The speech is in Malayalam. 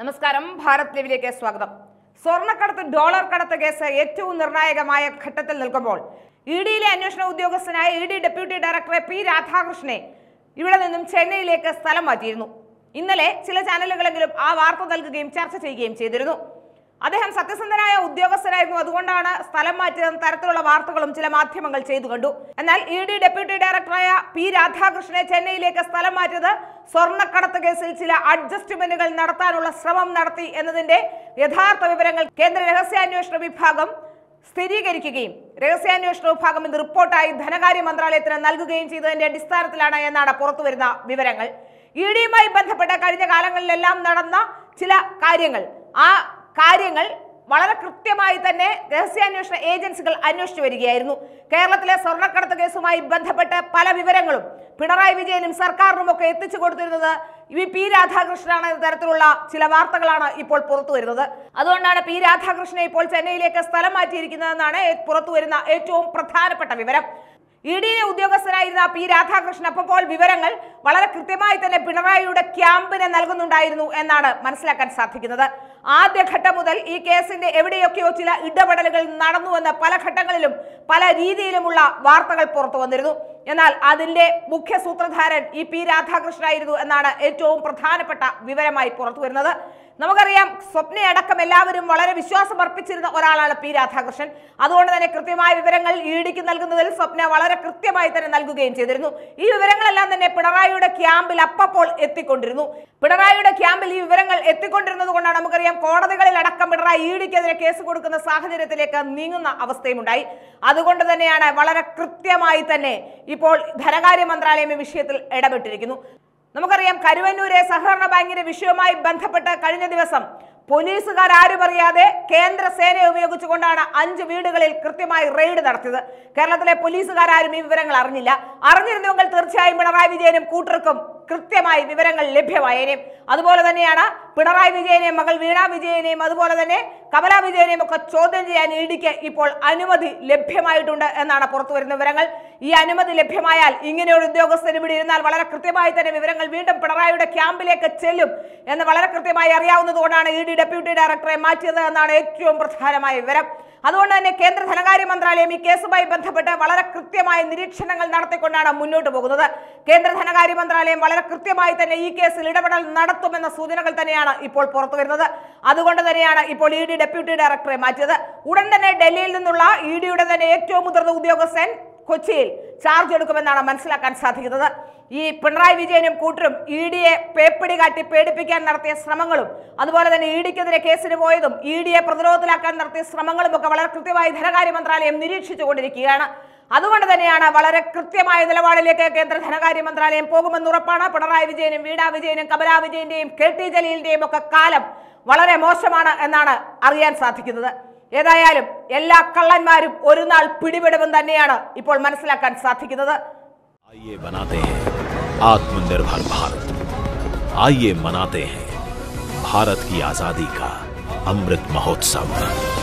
നമസ്കാരം ഭാരത് ലീവിലേക്ക് സ്വാഗതം സ്വർണ്ണക്കടത്ത് ഡോളർ കടത്ത് കേസ് ഏറ്റവും നിർണായകമായ ഘട്ടത്തിൽ നിൽക്കുമ്പോൾ ഇ ഡിയിലെ അന്വേഷണ ഉദ്യോഗസ്ഥനായ ഇ ഡി ഡെപ്യൂട്ടി ഡയറക്ടറെ പി രാധാകൃഷ്ണനെ ഇവിടെ നിന്നും ചെന്നൈയിലേക്ക് സ്ഥലം മാറ്റിയിരുന്നു ഇന്നലെ ചില ചാനലുകളെങ്കിലും ആ വാർത്ത നൽകുകയും ചർച്ച ചെയ്യുകയും ചെയ്തിരുന്നു അദ്ദേഹം സത്യസന്ധനായ ഉദ്യോഗസ്ഥനായിരുന്നു അതുകൊണ്ടാണ് സ്ഥലം മാറ്റിയതും തരത്തിലുള്ള വാർത്തകളും ചില മാധ്യമങ്ങൾ ചെയ്തു കണ്ടു എന്നാൽ ഇ ഡി ഡെപ്യൂട്ടി ഡയറക്ടറായ പി രാധാകൃഷ്ണനെ ചെന്നൈയിലേക്ക് സ്ഥലം മാറ്റിയത് സ്വർണ്ണക്കടത്ത് കേസിൽ ചില അഡ്ജസ്റ്റ്മെന്റുകൾ നടത്താനുള്ള ശ്രമം നടത്തി എന്നതിന്റെ യഥാർത്ഥ വിവരങ്ങൾ കേന്ദ്ര രഹസ്യാന്വേഷണ വിഭാഗം സ്ഥിരീകരിക്കുകയും രഹസ്യാന്വേഷണ വിഭാഗം ഇത് റിപ്പോർട്ടായി ധനകാര്യ മന്ത്രാലയത്തിന് നൽകുകയും ചെയ്തതിന്റെ അടിസ്ഥാനത്തിലാണ് എന്നാണ് പുറത്തുവരുന്ന വിവരങ്ങൾ ഇ ഡിയുമായി ബന്ധപ്പെട്ട കഴിഞ്ഞ കാലങ്ങളിലെല്ലാം നടന്ന ചില കാര്യങ്ങൾ ആ കാര്യങ്ങൾ വളരെ കൃത്യമായി തന്നെ രഹസ്യാന്വേഷണ ഏജൻസികൾ അന്വേഷിച്ചു വരികയായിരുന്നു കേരളത്തിലെ സ്വർണ്ണക്കടത്ത് കേസുമായി ബന്ധപ്പെട്ട് പല വിവരങ്ങളും പിണറായി വിജയനും സർക്കാരിനും ഒക്കെ എത്തിച്ചു കൊടുത്തിരുന്നത് ഇവ പി രാധാകൃഷ്ണനാണ് തരത്തിലുള്ള ചില വാർത്തകളാണ് ഇപ്പോൾ പുറത്തു വരുന്നത് അതുകൊണ്ടാണ് പി രാധാകൃഷ്ണനെ ഇപ്പോൾ ചെന്നൈയിലേക്ക് സ്ഥലം മാറ്റിയിരിക്കുന്നതെന്നാണ് പുറത്തു വരുന്ന ഏറ്റവും പ്രധാനപ്പെട്ട വിവരം ഇ ഡി ഉദ്യോഗസ്ഥനായിരുന്ന പി രാധാകൃഷ്ണൻ അപ്പോൾ വിവരങ്ങൾ വളരെ കൃത്യമായി തന്നെ പിണറായിയുടെ ക്യാമ്പിന് നൽകുന്നുണ്ടായിരുന്നു എന്നാണ് മനസ്സിലാക്കാൻ സാധിക്കുന്നത് ആദ്യഘട്ടം മുതൽ ഈ കേസിന്റെ എവിടെയൊക്കെയോ ചില ഇടപെടലുകൾ നടന്നുവെന്ന് പല ഘട്ടങ്ങളിലും പല രീതിയിലുമുള്ള വാർത്തകൾ പുറത്തു വന്നിരുന്നു എന്നാൽ അതിന്റെ മുഖ്യ സൂത്രധാരൻ ഇ പി രാധാകൃഷ്ണനായിരുന്നു എന്നാണ് ഏറ്റവും പ്രധാനപ്പെട്ട വിവരമായി പുറത്തു വരുന്നത് നമുക്കറിയാം സ്വപ്നയടക്കം എല്ലാവരും വളരെ വിശ്വാസം അർപ്പിച്ചിരുന്ന ഒരാളാണ് പി രാധാകൃഷ്ണൻ അതുകൊണ്ട് തന്നെ കൃത്യമായ വിവരങ്ങൾ ഡിക്ക് നൽകുന്നതിൽ സ്വപ്ന വളരെ കൃത്യമായി തന്നെ നൽകുകയും ചെയ്തിരുന്നു ഈ വിവരങ്ങളെല്ലാം തന്നെ പിണറായിയുടെ ക്യാമ്പിൽ അപ്പപ്പോൾ എത്തിക്കൊണ്ടിരുന്നു പിണറായിയുടെ ക്യാമ്പിൽ ഈ വിവരങ്ങൾ എത്തിക്കൊണ്ടിരുന്നത് കൊണ്ടാണ് നമുക്കറിയാം കോടതികളിൽ അടക്കം പിണറായി ഇഡിക്കെതിരെ കേസ് കൊടുക്കുന്ന സാഹചര്യത്തിലേക്ക് നീങ്ങുന്ന അവസ്ഥയും ഉണ്ടായി അതുകൊണ്ട് തന്നെയാണ് വളരെ കൃത്യമായി തന്നെ ഇപ്പോൾ ധനകാര്യ മന്ത്രാലയം ഈ വിഷയത്തിൽ ഇടപെട്ടിരിക്കുന്നു നമുക്കറിയാം കരുവന്നൂരെ സഹകരണ ബാങ്കിന്റെ വിഷയവുമായി ബന്ധപ്പെട്ട് കഴിഞ്ഞ ദിവസം പോലീസുകാർ ആരും അറിയാതെ കേന്ദ്ര സേനയെ ഉപയോഗിച്ചുകൊണ്ടാണ് അഞ്ച് വീടുകളിൽ കൃത്യമായി റെയ്ഡ് നടത്തിയത് കേരളത്തിലെ പോലീസുകാർ ആരും ഈ വിവരങ്ങൾ അറിഞ്ഞില്ല അറിഞ്ഞിരുന്നുവെങ്കിൽ തീർച്ചയായും പിണറായി വിജയനും കൂട്ടർക്കും കൃത്യമായി വിവരങ്ങൾ ലഭ്യമായേനെയും അതുപോലെ തന്നെയാണ് പിണറായി വിജയനെയും മകൾ വീണ വിജയനെയും അതുപോലെ തന്നെ കമല വിജയനെയും ഒക്കെ ചോദ്യം ചെയ്യാൻ ഇടിക്ക് ഇപ്പോൾ അനുമതി ലഭ്യമായിട്ടുണ്ട് എന്നാണ് പുറത്തു വരുന്ന വിവരങ്ങൾ ഈ അനുമതി ലഭ്യമായാൽ ഇങ്ങനെ ഒരു ഉദ്യോഗസ്ഥൻ ഇവിടെ ഇരുന്നാൽ വളരെ കൃത്യമായി തന്നെ വിവരങ്ങൾ വീണ്ടും പിണറായിയുടെ ക്യാമ്പിലേക്ക് ചെല്ലും എന്ന് വളരെ കൃത്യമായി അറിയാവുന്നതുകൊണ്ടാണ് ഇ ഡി ഡെപ്യൂട്ടി ഡയറക്ടറെ മാറ്റിയത് എന്നാണ് ഏറ്റവും പ്രധാനമായ വിവരം അതുകൊണ്ട് തന്നെ കേന്ദ്ര ധനകാര്യ മന്ത്രാലയം ഈ കേസുമായി ബന്ധപ്പെട്ട് വളരെ കൃത്യമായ നിരീക്ഷണങ്ങൾ നടത്തിക്കൊണ്ടാണ് മുന്നോട്ട് പോകുന്നത് കേന്ദ്ര ധനകാര്യ മന്ത്രാലയം വളരെ കൃത്യമായി തന്നെ ഈ കേസിൽ ഇടപെടൽ നടത്തുമെന്ന സൂചനകൾ തന്നെയാണ് ഇപ്പോൾ പുറത്തു വരുന്നത് അതുകൊണ്ട് തന്നെയാണ് ഇപ്പോൾ ഇ ഡി ഡെപ്യൂട്ടി ഡയറക്ടറെ മാറ്റിയത് ഉടൻ തന്നെ ഡൽഹിയിൽ നിന്നുള്ള ഇ ഡിയുടെ തന്നെ ഏറ്റവും മുതിർന്ന ഉദ്യോഗസ്ഥൻ കൊച്ചിയിൽ ചാർജ് എടുക്കുമെന്നാണ് മനസ്സിലാക്കാൻ സാധിക്കുന്നത് ഈ പിണറായി വിജയനും കൂട്ടരും ഇ ഡിയെ പേപ്പിടി കാട്ടി പേടിപ്പിക്കാൻ നടത്തിയ ശ്രമങ്ങളും അതുപോലെ തന്നെ ഇ ഡിക്കെതിരെ കേസിന് പോയതും ഇ ഡിയെ പ്രതിരോധത്തിലാക്കാൻ നടത്തിയ ശ്രമങ്ങളും ഒക്കെ വളരെ കൃത്യമായി ധനകാര്യ മന്ത്രാലയം നിരീക്ഷിച്ചുകൊണ്ടിരിക്കുകയാണ് അതുകൊണ്ട് തന്നെയാണ് വളരെ കൃത്യമായ നിലപാടിലേക്ക് കേന്ദ്ര ധനകാര്യ മന്ത്രാലയം പോകുമെന്ന് ഉറപ്പാണ് പിണറായി വിജയനും വീടാ വിജയനും കമലാ വിജയന്റെയും കെ ടി ജലീലിന്റെയും ഒക്കെ കാലം വളരെ മോശമാണ് എന്നാണ് അറിയാൻ സാധിക്കുന്നത് ഏതായാലും എല്ലാ കള്ളന്മാരും ഒരു നാൾ പിടിപെടുമെന്ന് തന്നെയാണ് ഇപ്പോൾ മനസ്സിലാക്കാൻ സാധിക്കുന്നത് ഭാരത് ഭാരത് കി ആസാദി കാ അമൃത് മഹോത്സവ